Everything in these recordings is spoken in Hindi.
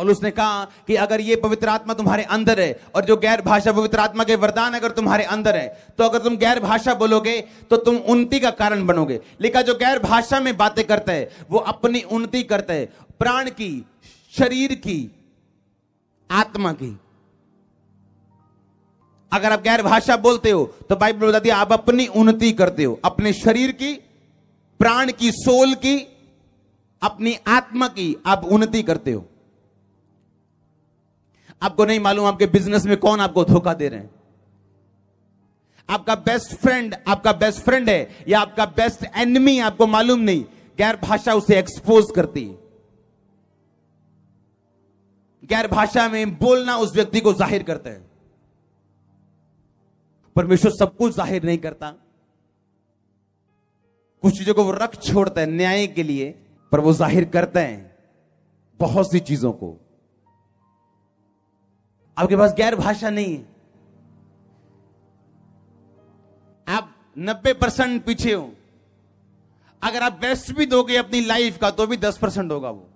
पॉलुस उसने कहा कि अगर ये पवित्र आत्मा तुम्हारे अंदर है और जो गैर भाषा पवित्र आत्मा के वरदान अगर तुम्हारे अंदर है तो अगर तुम गैर भाषा बोलोगे तो तुम उन्नति का कारण बनोगे लेकिन जो गैर भाषा में बातें करता है वो अपनी उन्नति करता है प्राण की शरीर की आत्मा की अगर आप गैर भाषा बोलते हो तो बाइबल बताती है आप अपनी उन्नति करते हो अपने शरीर की प्राण की सोल की अपनी आत्मा की आप उन्नति करते हो आपको नहीं मालूम आपके बिजनेस में कौन आपको धोखा दे रहे हैं आपका बेस्ट फ्रेंड आपका बेस्ट फ्रेंड है या आपका बेस्ट एनिमी आपको मालूम नहीं गैर भाषा उसे एक्सपोज करती है गैर भाषा में बोलना उस व्यक्ति को जाहिर करता है परमेश्वर सब कुछ जाहिर नहीं करता कुछ चीजों को वो रख छोड़ता है न्याय के लिए पर वो जाहिर करते हैं बहुत सी चीजों को आपके पास गैर भाषा नहीं है आप 90 परसेंट पीछे हो अगर आप बेस्ट भी दोगे अपनी लाइफ का तो भी 10 परसेंट होगा वो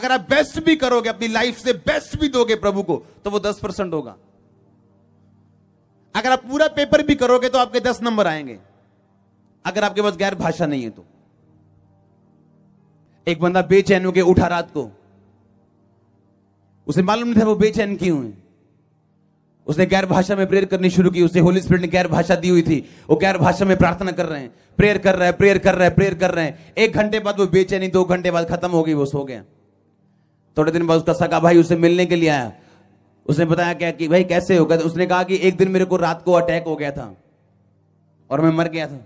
अगर आप बेस्ट भी करोगे अपनी लाइफ से बेस्ट भी दोगे प्रभु को तो वो 10 परसेंट होगा अगर आप पूरा पेपर भी करोगे तो आपके 10 नंबर आएंगे अगर आपके पास गैर भाषा नहीं है तो एक बंदा बेचैन हो गया उठा रात को उसे मालूम नहीं था वो बेचैन क्यों है उसने गैर भाषा में प्रेयर करनी शुरू की उसे होली स्पिरिट ने गैर भाषा दी हुई थी वो गैर भाषा में प्रार्थना कर रहे हैं प्रेयर कर रहे हैं प्रेयर कर रहे हैं प्रेयर कर रहे हैं एक घंटे बाद वो बेचैनी दो घंटे बाद खत्म हो गई वो सो गया थोड़े दिन बाद उसका सगा भाई उसे मिलने के लिए आया उसने बताया क्या कि भाई कैसे हो गया तो उसने कहा कि एक दिन मेरे को रात को अटैक हो गया था और मैं मर गया था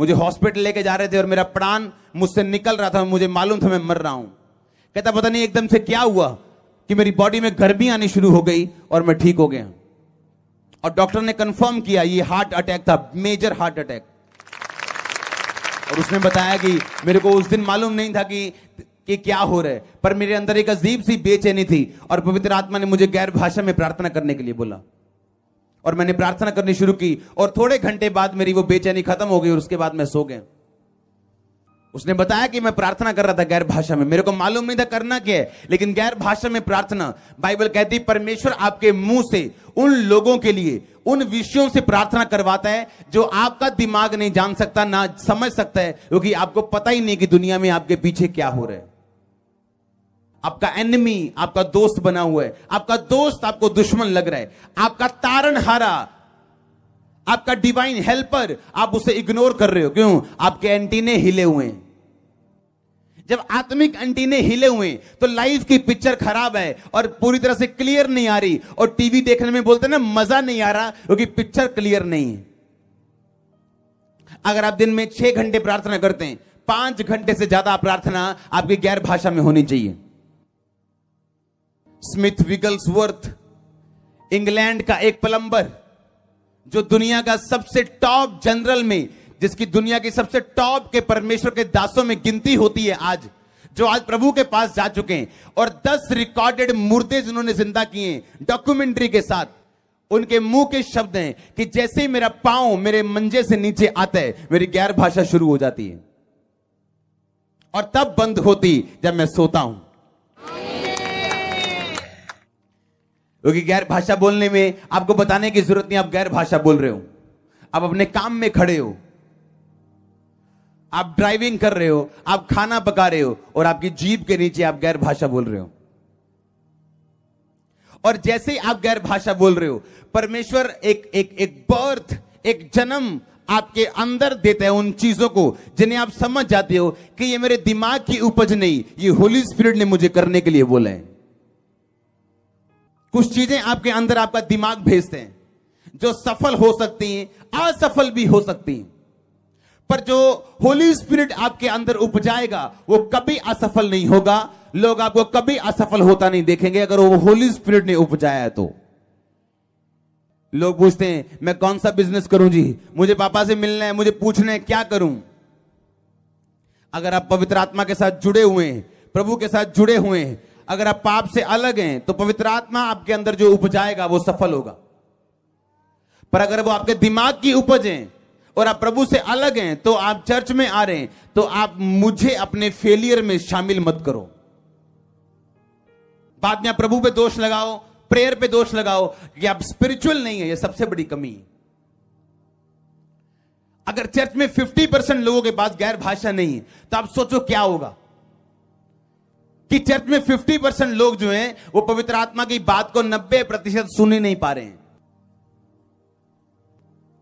मुझे हॉस्पिटल लेके जा रहे थे और मेरा प्राण मुझसे निकल रहा था मुझे मालूम था मैं मर रहा हूं कहता पता नहीं एकदम से क्या हुआ कि मेरी बॉडी में गर्मी आनी शुरू हो गई और मैं ठीक हो गया और डॉक्टर ने कंफर्म किया ये हार्ट अटैक था मेजर हार्ट अटैक और उसने बताया कि मेरे को उस दिन मालूम नहीं था कि कि क्या हो रहा है पर मेरे अंदर एक अजीब सी बेचैनी थी और पवित्र आत्मा ने मुझे गैर भाषा में प्रार्थना करने के लिए बोला और मैंने प्रार्थना करनी शुरू की और थोड़े घंटे बाद मेरी वो बेचैनी खत्म हो गई और उसके बाद मैं सो गया उसने बताया कि मैं प्रार्थना कर रहा था गैर भाषा में मेरे को मालूम नहीं था करना क्या है लेकिन गैर भाषा में प्रार्थना बाइबल कहती परमेश्वर आपके मुंह से उन लोगों के लिए उन विषयों से प्रार्थना करवाता है जो आपका दिमाग नहीं जान सकता ना समझ सकता है क्योंकि आपको पता ही नहीं कि दुनिया में आपके पीछे क्या हो रहा है आपका एनिमी आपका दोस्त बना हुआ है आपका दोस्त आपको दुश्मन लग रहा है आपका तारण हारा आपका डिवाइन हेल्पर आप उसे इग्नोर कर रहे हो क्यों आपके एंटीने हिले हुए हैं जब आत्मिक एंटीने हिले हुए तो लाइफ की पिक्चर खराब है और पूरी तरह से क्लियर नहीं आ रही और टीवी देखने में बोलते ना मजा नहीं आ रहा क्योंकि पिक्चर क्लियर नहीं है अगर आप दिन में छह घंटे प्रार्थना करते हैं पांच घंटे से ज्यादा प्रार्थना आपकी गैर भाषा में होनी चाहिए स्मिथ विगल्स वर्थ इंग्लैंड का एक प्लम्बर जो दुनिया का सबसे टॉप जनरल में जिसकी दुनिया की सबसे टॉप के परमेश्वर के दासों में गिनती होती है आज जो आज प्रभु के पास जा चुके हैं और दस रिकॉर्डेड मुर्दे जिन्होंने जिंदा किए डॉक्यूमेंट्री के साथ उनके मुंह के शब्द हैं कि जैसे ही मेरा पांव मेरे मंजे से नीचे आता है मेरी गैर भाषा शुरू हो जाती है और तब बंद होती जब मैं सोता हूं क्योंकि गैर भाषा बोलने में आपको बताने की जरूरत नहीं आप गैर भाषा बोल रहे हो आप अपने काम में खड़े हो आप ड्राइविंग कर रहे हो आप खाना पका रहे हो और आपकी जीप के नीचे आप गैर भाषा बोल रहे हो और जैसे ही आप गैर भाषा बोल रहे हो परमेश्वर एक एक एक बर्थ एक जन्म आपके अंदर देता है उन चीजों को जिन्हें आप समझ जाते हो कि ये मेरे दिमाग की उपज नहीं ये होली स्पिरिट ने मुझे करने के लिए बोला है कुछ चीजें आपके अंदर आपका दिमाग भेजते हैं जो सफल हो सकती हैं असफल भी हो सकती हैं पर जो होली स्पिरिट आपके अंदर उपजाएगा वो कभी असफल नहीं होगा लोग आपको कभी असफल होता नहीं देखेंगे अगर वो होली स्पिरिट ने उपजाया है तो लोग पूछते हैं मैं कौन सा बिजनेस करूं जी मुझे पापा से मिलना है मुझे पूछना है क्या करूं अगर आप पवित्र आत्मा के साथ जुड़े हुए हैं प्रभु के साथ जुड़े हुए हैं अगर आप पाप से अलग हैं तो पवित्र आत्मा आपके अंदर जो उपजाएगा वो सफल होगा पर अगर वो आपके दिमाग की उपज है और आप प्रभु से अलग हैं तो आप चर्च में आ रहे हैं तो आप मुझे अपने फेलियर में शामिल मत करो बाद में आप प्रभु पे दोष लगाओ प्रेयर पे दोष लगाओ कि आप स्पिरिचुअल नहीं है यह सबसे बड़ी कमी है अगर चर्च में 50 परसेंट लोगों के पास गैर भाषा नहीं है तो आप सोचो क्या होगा कि चर्च में 50 परसेंट लोग जो हैं वो पवित्र आत्मा की बात को 90 प्रतिशत सुन ही नहीं पा रहे हैं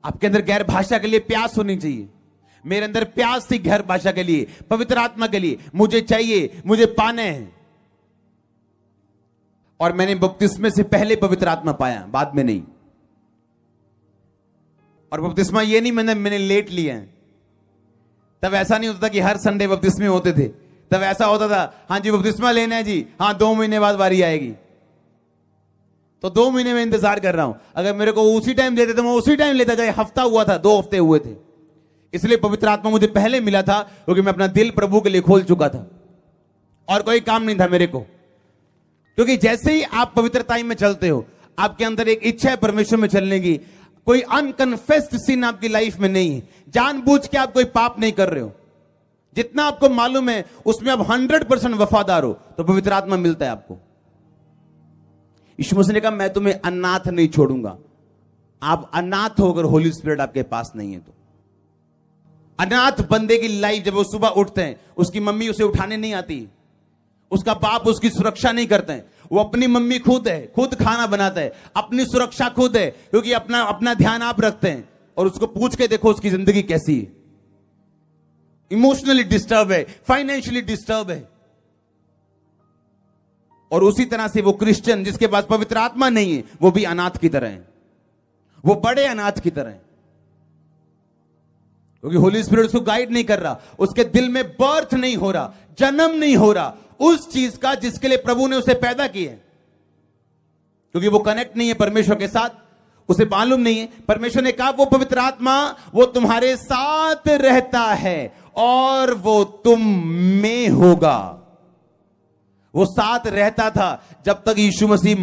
आपके अंदर गैर भाषा के लिए प्यास होनी चाहिए मेरे अंदर प्यास थी गैर भाषा के लिए पवित्र आत्मा के लिए मुझे चाहिए मुझे पाने हैं और मैंने बपतिस्मे से पहले पवित्र आत्मा पाया बाद में नहीं और बपतिस्मा ये नहीं मैंने मैंने लेट लिया तब ऐसा नहीं होता कि हर संडे बपतिस्मे होते थे तब ऐसा होता था हाँ जी बपतिस्मा लेना है जी हाँ दो महीने बाद बारी आएगी तो दो महीने में इंतजार कर रहा हूं अगर मेरे को उसी टाइम देते तो मैं उसी टाइम लेता चाहे हफ्ता हुआ था दो हफ्ते हुए थे इसलिए पवित्र आत्मा मुझे पहले मिला था क्योंकि मैं अपना दिल प्रभु के लिए खोल चुका था और कोई काम नहीं था मेरे को क्योंकि जैसे ही आप पवित्रता में चलते हो आपके अंदर एक इच्छा है परमेश्वर में चलने की कोई अनकन्फेस्ड सीन आपकी लाइफ में नहीं है जानबूझ के आप कोई पाप नहीं कर रहे हो जितना आपको मालूम है उसमें आप हंड्रेड परसेंट वफादार हो तो पवित्र आत्मा मिलता है आपको ईश्वर ने कहा मैं तुम्हें अनाथ नहीं छोड़ूंगा आप अनाथ होकर होली स्पिरिट आपके पास नहीं है तो अनाथ बंदे की लाइफ जब वो सुबह उठते हैं उसकी मम्मी उसे उठाने नहीं आती उसका बाप उसकी सुरक्षा नहीं करते हैं वो अपनी मम्मी खुद है खुद खाना बनाता है अपनी सुरक्षा खुद है क्योंकि अपना अपना ध्यान आप रखते हैं और उसको पूछ के देखो उसकी जिंदगी कैसी है इमोशनली डिस्टर्ब है फाइनेंशियली डिस्टर्ब है और उसी तरह से वो क्रिश्चियन जिसके पास पवित्र आत्मा नहीं है वो भी अनाथ की तरह है वो बड़े अनाथ की तरह है क्योंकि होली स्पिरिट उसको गाइड नहीं कर रहा उसके दिल में बर्थ नहीं हो रहा जन्म नहीं हो रहा उस चीज का जिसके लिए प्रभु ने उसे पैदा किया क्योंकि वो कनेक्ट नहीं है परमेश्वर के साथ उसे मालूम नहीं है परमेश्वर ने कहा वो पवित्र आत्मा वो तुम्हारे साथ रहता है और वो तुम में होगा वो साथ रहता था जब तक यीशु मसीह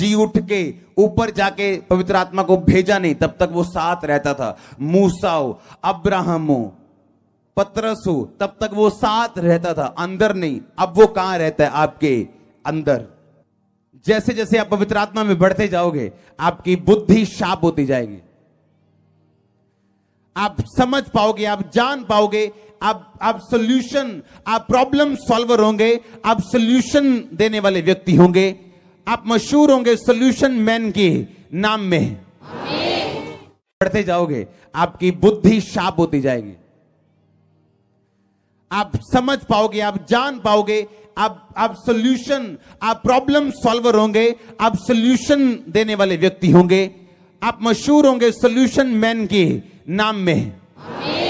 जी उठ के ऊपर जाके पवित्र आत्मा को भेजा नहीं तब तक वो साथ रहता था मूसा हो अब्राहम हो पत्रस हो तब तक वो साथ रहता था अंदर नहीं अब वो कहां रहता है आपके अंदर जैसे जैसे आप पवित्र आत्मा में बढ़ते जाओगे आपकी बुद्धि शाप होती जाएगी आप समझ पाओगे आप जान पाओगे आप आप सोल्यूशन आप प्रॉब्लम सॉल्वर होंगे आप सोल्यूशन देने वाले व्यक्ति होंगे आप मशहूर होंगे सोल्यूशन मैन के नाम में बढ़ते जाओगे आपकी बुद्धि शाप होती जाएगी आप समझ पाओगे आप जान पाओगे आप आप सोल्यूशन आप प्रॉब्लम सॉल्वर होंगे आप सोल्यूशन देने वाले व्यक्ति होंगे आप मशहूर होंगे सोल्यूशन मैन के नाम में